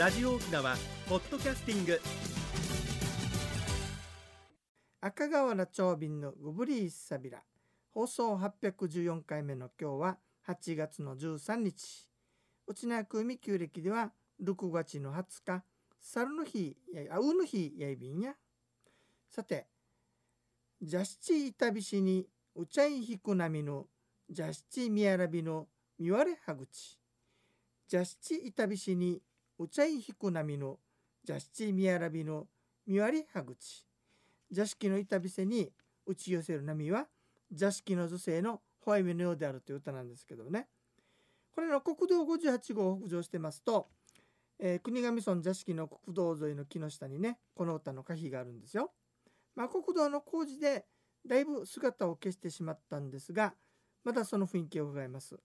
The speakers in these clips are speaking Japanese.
ラジオ沖縄ポッドキャスティング赤川の長便のグブリーサビラ放送814回目の今日は8月の13日内縄久美旧暦では6月の20日猿の日あうの日やいびんやさてジャシチイタビシにうちゃいひくなみのジャシチミヤラビのみわれはぐちジャシチイタビシにお茶いひくなみの座七みやらびのみわりはぐち座敷の板びせに打ち寄せる波は座敷の女性のホイ目のようであるという歌なんですけどねこれの国道58号を北上してますと、えー、国頭村座敷の国道沿いの木の下にねこの歌の歌碑があるんですよ。まあ、国道の工事でだいぶ姿を消してしまったんですがまだその雰囲気を伺います。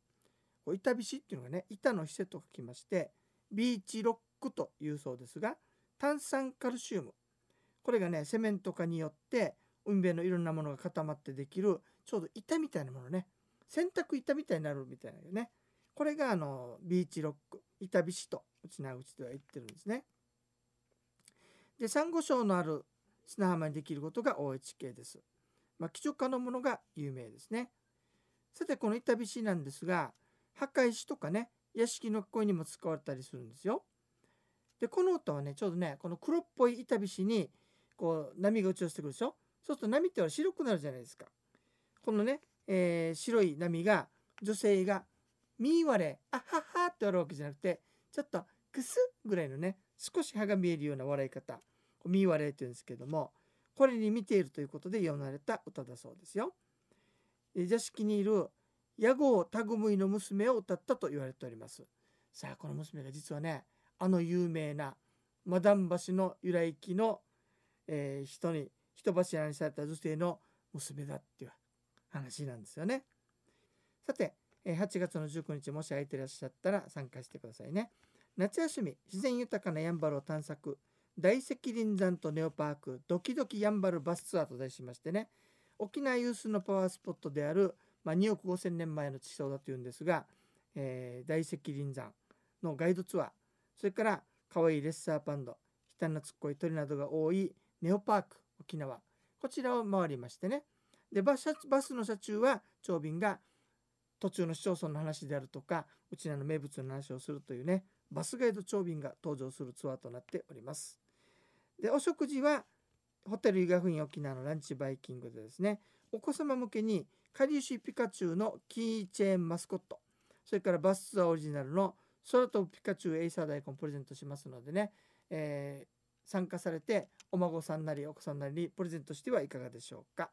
板菱っていうのがね板の施設と書きましてビーチロックというそうですが炭酸カルシウムこれがねセメント化によって海辺のいろんなものが固まってできるちょうど板みたいなものね洗濯板みたいになるみたいなよねこれがあのビーチロック板菱とうちなうちでは言ってるんですね。でサンゴ礁のある砂浜にできることが OHK です。まあ、貴重化のものが有名ですね。さてこの板菱なんですが墓石とかね屋敷の声にも使われたりするんですよ。でこの音はねちょうどねこの黒っぽい板菱にこう波が打ち寄せてくるでしょそうすると波って白くなるじゃないですか。このね、えー、白い波が女性が「み割われあはは」って笑うわけじゃなくてちょっと「くスぐらいのね少し歯が見えるような笑い方「みーわれ」って言うんですけどもこれに見ているということで読まれた歌だそうですよ。座敷にいる屋号タグムイの娘を歌ったと言われておりますさあこの娘が実はねあの有名なマダン橋の由来記の、えー、人に人柱にされた女性の娘だっていう話なんですよねさて8月の19日もし空いてらっしゃったら参加してくださいね夏休み自然豊かなヤンバルを探索大石林山とネオパークドキドキヤンバルバスツアーと題しましてね沖縄有数のパワースポットであるまあ、2億5,000年前の地層だというんですが、えー、大石林山のガイドツアーそれからかわいいレッサーパンダ悲惨なつっこい鳥などが多いネオパーク沖縄こちらを回りましてねでバスバスの車中は長便が途中の市町村の話であるとかうちらの名物の話をするというねバスガイド長便が登場するツアーとなっております。でお食事はホテル伊賀府院沖縄のランチバイキングでですねお子様向けにかりゆピカチュウのキーチェーンマスコットそれからバスツアーオリジナルの空飛ぶピカチュウエイサー大根プレゼントしますのでね、えー、参加されてお孫さんなりお子さんなりにプレゼントしてはいかがでしょうか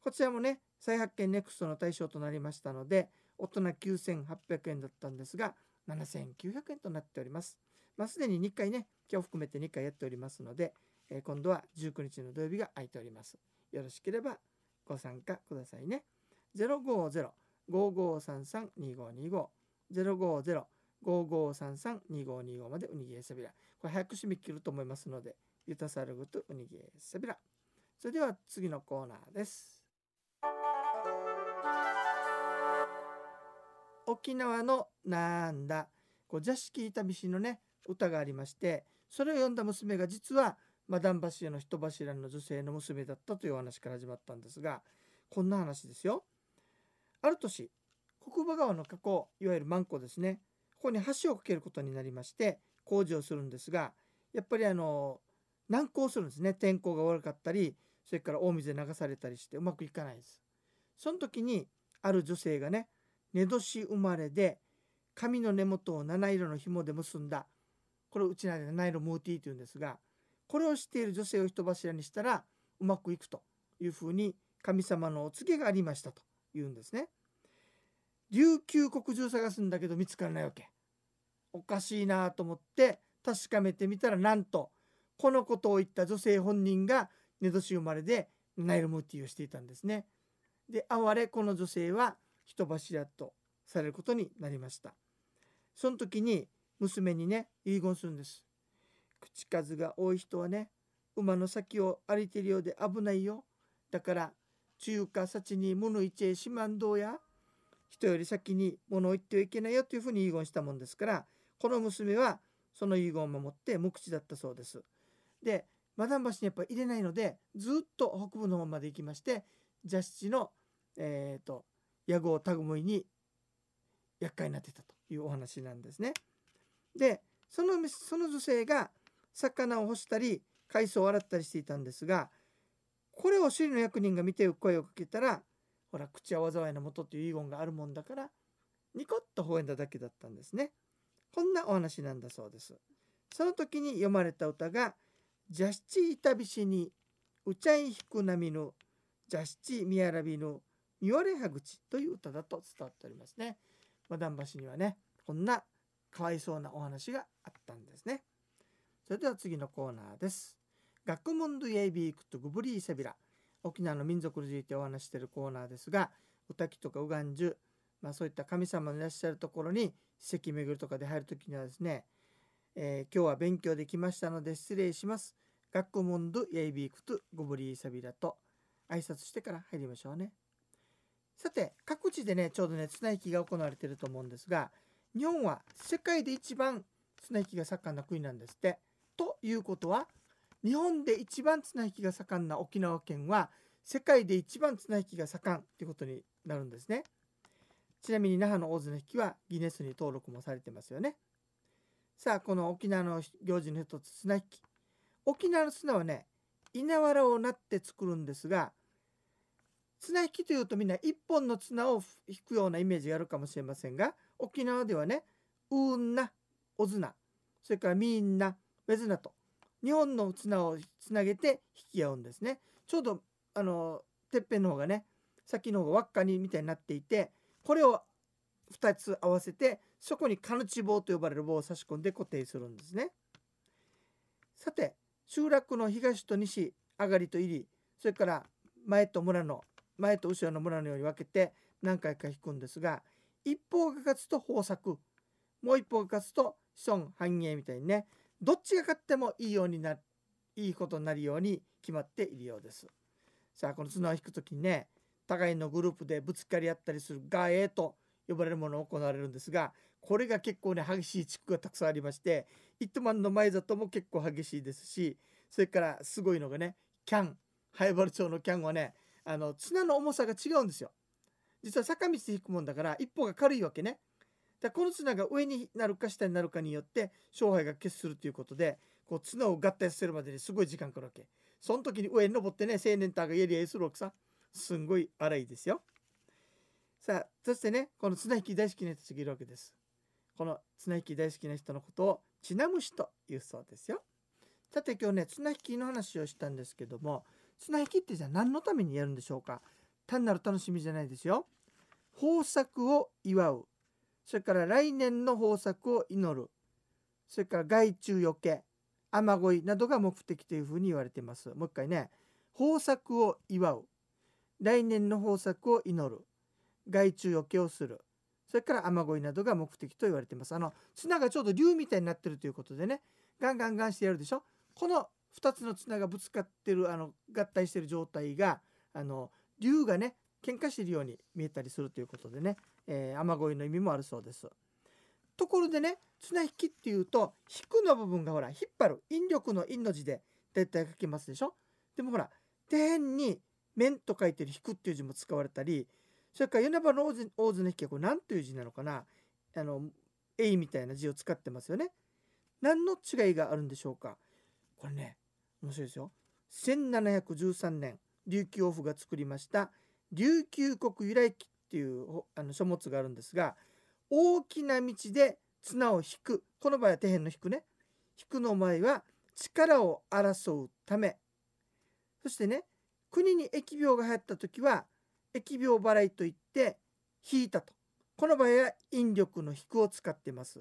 こちらもね再発見ネクストの対象となりましたので大人9800円だったんですが7900円となっておりますまあ、すでに2回ね今日含めて2回やっておりますので、えー、今度は19日の土曜日が空いておりますよろしければご参加くださいね。0 5五5 5 3五2 5 2 5 0 5 0 5五3 3 2五2 5までウニギエサビラ。これ早く締め切ると思いますので、ゆたさるぐとウニギエサビラ。それでは次のコーナーです。沖縄のなんだこう座敷いたみしのね歌がありましてそれを読んだ娘が実は「マダン橋への人柱の女性の娘だったという話から始まったんですがこんな話ですよ。ある年国母川の河口いわゆるマンコですねここに橋を架けることになりまして工事をするんですがやっぱりあの難航するんですね天候が悪かったりそれから大水で流されたりしてうまくいかないです。その時にある女性がね寝年生まれで髪の根元を七色の紐で結んだこれうちなで七色ムーティーというんですがこれをしている女性を人柱にしたらうまくいくというふうに神様のお告げがありましたと言うんですね。琉球国中探すんだけど見つからないわけ。おかしいなと思って確かめてみたらなんとこのことを言った女性本人が寝年生まれでナイルムーティーをしていたんですね。で哀れこの女性は人柱とされることになりました。その時に娘にね遺言するんです。口数が多い人はね馬の先を歩いてるようで危ないよだから中華幸に物一へしまんどうや人より先に物を言ってはいけないよというふうに遺言したもんですからこの娘はその遺言を守って無口だったそうです。でマダン橋にやっぱ入れないのでずっと北部の方まで行きまして蛇七の、えーと、屋号タグもいに厄介になってたというお話なんですね。でそのその女性が魚を干したり海藻を洗ったりしていたんですがこれをお尻の役人が見て声をかけたらほら口は災いのもとという遺言があるもんだからニコッと微笑んだだけだったんですねこんなお話なんだそうですその時に読まれた歌が「ジャシチイタビシにうちゃいひくなみぬジャシチミヤラビぬみわれはぐち」という歌だと伝わっておりますね。マダン橋にはねこんなかわいそうなお話があったんですね。それでは次のコーナーです。学問ドゥエイビークとグブリーセビラ。沖縄の民族についてお話しているコーナーですが、おたとかウガンジュ、まあ、そういった神様のいらっしゃるところに史跡巡るとかで入る時にはですね、えー、今日は勉強できましたので失礼します。学問ドゥエイビークとグブリーセビラと挨拶してから入りましょうね。さて各地でねちょうどね綱引きが行われていると思うんですが日本は世界で一番綱引きが盛んな国なんですって。いうことは日本で一番綱引きが盛んな沖縄県は世界で一番綱引きが盛んということになるんですねちなみに那覇の大綱引きはギネスに登録もされてますよねさあこの沖縄の行事の一つ綱引き沖縄の綱はね稲わらをなって作るんですが綱引きというとみんな1本の綱を引くようなイメージがあるかもしれませんが沖縄ではね「うんな」「お綱。それから「みんな」ウェズナと2本の綱をつなげて引き合うんですねちょうどあのてっぺんの方がね先の方が輪っかにみたいになっていてこれを2つ合わせてそこにカヌチ棒と呼ばれる棒を差し込んで固定するんですねさて集落の東と西上がりと入りそれから前と村の前と後ろの村のように分けて何回か引くんですが一方が勝つと豊作もう一方が勝つと子孫繁栄みたいにねどっちが勝ってもいいようにないいことになるように決まっているようですさあこの綱を引く時にね互いのグループでぶつかり合ったりする「ガエ」と呼ばれるものを行われるんですがこれが結構ね激しい地区がたくさんありまして糸満の前里も結構激しいですしそれからすごいのがねキャンハイ灰ル町のキャンはねあの綱の重さが違うんですよ実は坂道で引くもんだから一歩が軽いわけねだこの綱が上になるか下になるかによって勝敗が決するということでこう綱を合体させるまでにすごい時間かかるわけその時に上に登ってね青年隊がやり合いするわけさすんごい荒いですよさあそしてねこの綱引き大好きな人がいるわけですこの綱引き大好きな人のことをチなむし」というそうですよさて今日ね綱引きの話をしたんですけども綱引きってじゃあ何のためにやるんでしょうか単なる楽しみじゃないですよ豊作を祝うそれから来年の豊作を祈るそれから害虫よけ雨乞いなどが目的というふうに言われていますもう一回ね豊作を祝う来年の豊作を祈る害虫よけをするそれから雨乞いなどが目的と言われていますあの綱がちょうど竜みたいになってるということでねガンガンガンしてやるでしょこの2つの綱がぶつかってるあの合体してる状態があの竜がね喧嘩してるように見えたりするということでねえー、雨乞いの意味もあるそうですところでね綱引きっていうと「引く」の部分がほら引っ張る引力の「引」の字で絶対書きますでしょでもほら底辺に「面」と書いてる「引く」っていう字も使われたりそれから米原の大津大津の引きはこれ何という字なのかなあの「えい」みたいな字を使ってますよね。何の違いがあるんでしょうかこれね面白いですよ。1713年琉球王府が作りました琉球国由来っていうあの書物があるんですが大きな道で綱を引くこの場合は底辺の引くね引くの前は力を争うためそしてね国に疫病が流行った時は疫病払いといって引いたとこの場合は引力の引くを使ってます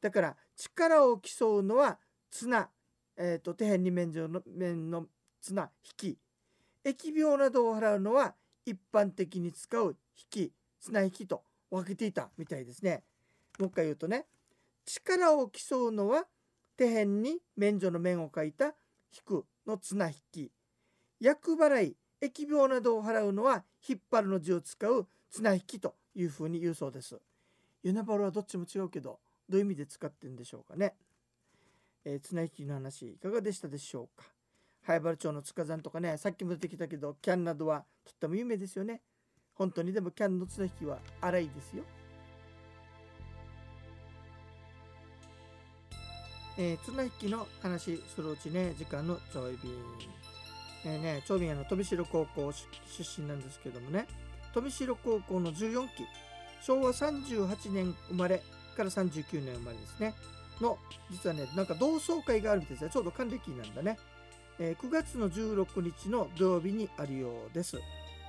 だから力を競うのは綱、えーと、と底辺に面上の面の綱引き疫病などを払うのは一般的に使う引き綱引きと分けていたみたいですね。もう一回言うとね力を競うのは手辺に免除の面を書いた引くの綱引き厄払い疫病などを払うのは引っ張るの字を使う綱引きというふうに言うそうです。ユナバルはどっちも違うけどどういう意味で使ってんでしょうかね。えー、綱引きの話いかがでしたでしょうか。灰原町の塚山とかねさっきも出てきたけどキャンなどはとっても有名ですよね。本当にでもキャンの綱引きは荒いですよ。えー、綱引きの話するうちね時間のちょい便えー、ね長瓶は富城高校出身なんですけどもね富城高校の14期昭和38年生まれから39年生まれですねの実はねなんか同窓会があるみたいですよ。ちょうど還暦なんだね、えー、9月の16日の土曜日にあるようです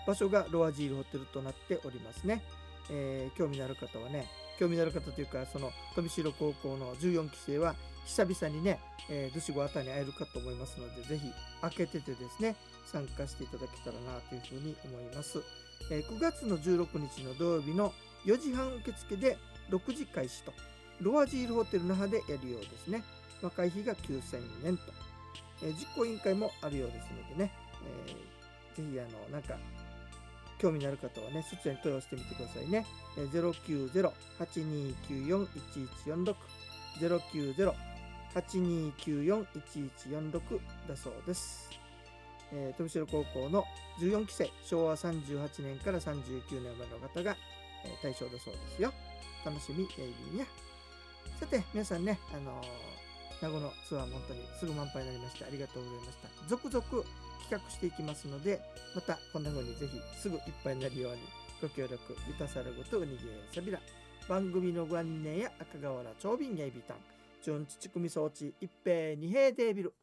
場所がロアジールホテルとなっておりますね、えー、興味のある方はね興味のある方というかその富城高校の14期生は久々にね、えー、ドあたりに会えるかと思いますのでぜひ開けててですね参加していただけたらなというふうに思います、えー、9月の16日の土曜日の4時半受付で6時開始とロアジールホテル那覇でやるようですね、会費が9000円と、えー、実行委員会もあるようですのでね、えー、ぜひあのなんか興味のある方はね、そちらに問い合わせてみてくださいね。え090-8294-1146。090-8294-1146だそうです。えー、富城高校の14期生、昭和38年から39年までの方が、えー、対象だそうですよ。楽しみ、エイビーや。さて、皆さんね、あのー、名護のツアーも本当にすぐ満杯になりまして、ありがとうございました。続々企画していきますのでまたこんな風にぜひすぐいっぱいになるようにご協力ゆたさるごとうにぎえさびら番組のご案内や赤瓦長瓶やいびたん純父組装置一平二平デービル